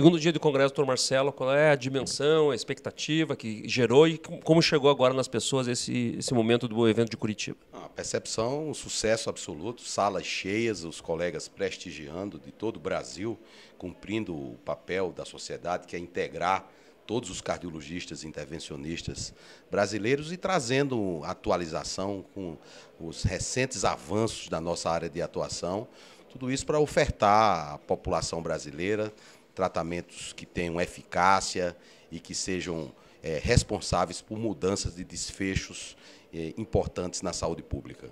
segundo dia do Congresso, doutor Marcelo, qual é a dimensão, a expectativa que gerou e como chegou agora nas pessoas esse, esse momento do evento de Curitiba? A ah, percepção, um sucesso absoluto, salas cheias, os colegas prestigiando de todo o Brasil, cumprindo o papel da sociedade, que é integrar todos os cardiologistas intervencionistas brasileiros e trazendo atualização com os recentes avanços da nossa área de atuação. Tudo isso para ofertar à população brasileira tratamentos que tenham eficácia e que sejam é, responsáveis por mudanças de desfechos é, importantes na saúde pública.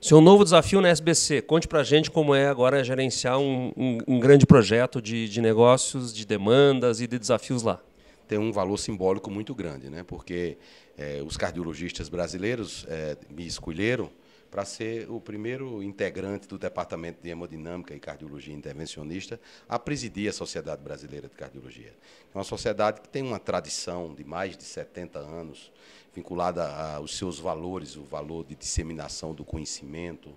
Seu novo desafio na SBC, conte para a gente como é agora gerenciar um, um, um grande projeto de, de negócios, de demandas e de desafios lá tem um valor simbólico muito grande, né? porque é, os cardiologistas brasileiros é, me escolheram para ser o primeiro integrante do Departamento de Hemodinâmica e Cardiologia Intervencionista a presidir a Sociedade Brasileira de Cardiologia. É uma sociedade que tem uma tradição de mais de 70 anos, vinculada aos seus valores, o valor de disseminação do conhecimento,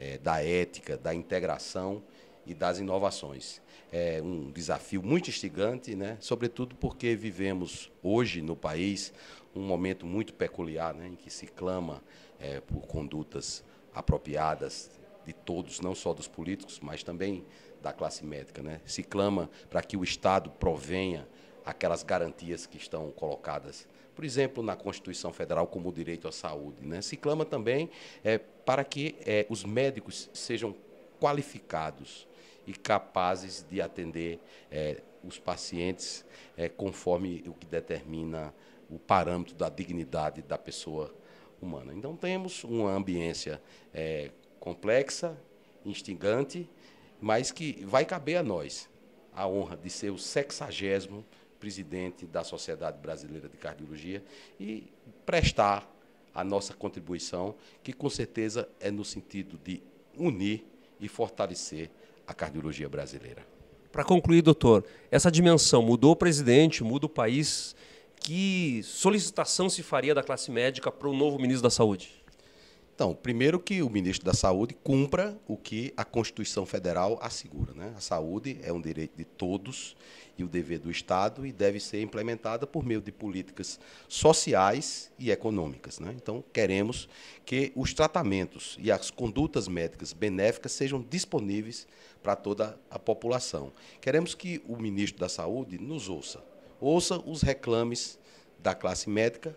é, da ética, da integração e das inovações. É um desafio muito instigante, né? sobretudo porque vivemos hoje no país um momento muito peculiar, né, em que se clama é, por condutas apropriadas de todos, não só dos políticos, mas também da classe médica. Né? Se clama para que o Estado provenha aquelas garantias que estão colocadas, por exemplo, na Constituição Federal, como o direito à saúde. Né? Se clama também é, para que é, os médicos sejam qualificados e capazes de atender é, os pacientes é, conforme o que determina o parâmetro da dignidade da pessoa humana. Então, temos uma ambiência é, complexa, instigante, mas que vai caber a nós a honra de ser o sexagésimo presidente da Sociedade Brasileira de Cardiologia e prestar a nossa contribuição, que com certeza é no sentido de unir e fortalecer a cardiologia brasileira. Para concluir, doutor, essa dimensão mudou o presidente, muda o país. Que solicitação se faria da classe médica para o novo ministro da Saúde? Então, primeiro que o ministro da Saúde cumpra o que a Constituição Federal assegura. Né? A saúde é um direito de todos e o dever do Estado e deve ser implementada por meio de políticas sociais e econômicas. Né? Então, queremos que os tratamentos e as condutas médicas benéficas sejam disponíveis para toda a população. Queremos que o ministro da Saúde nos ouça. Ouça os reclames da classe médica,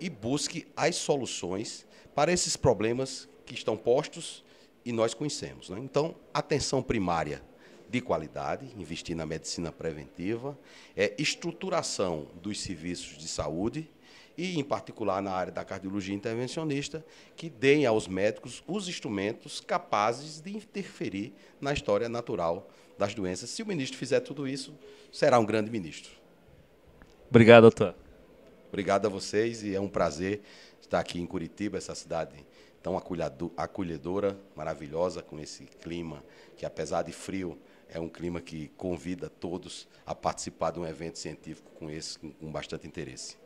e busque as soluções para esses problemas que estão postos e nós conhecemos. Né? Então, atenção primária de qualidade, investir na medicina preventiva, é, estruturação dos serviços de saúde e, em particular, na área da cardiologia intervencionista, que deem aos médicos os instrumentos capazes de interferir na história natural das doenças. Se o ministro fizer tudo isso, será um grande ministro. Obrigado, doutor. Obrigado a vocês e é um prazer estar aqui em Curitiba, essa cidade tão acolhedora, maravilhosa, com esse clima que, apesar de frio, é um clima que convida todos a participar de um evento científico com esse, com bastante interesse.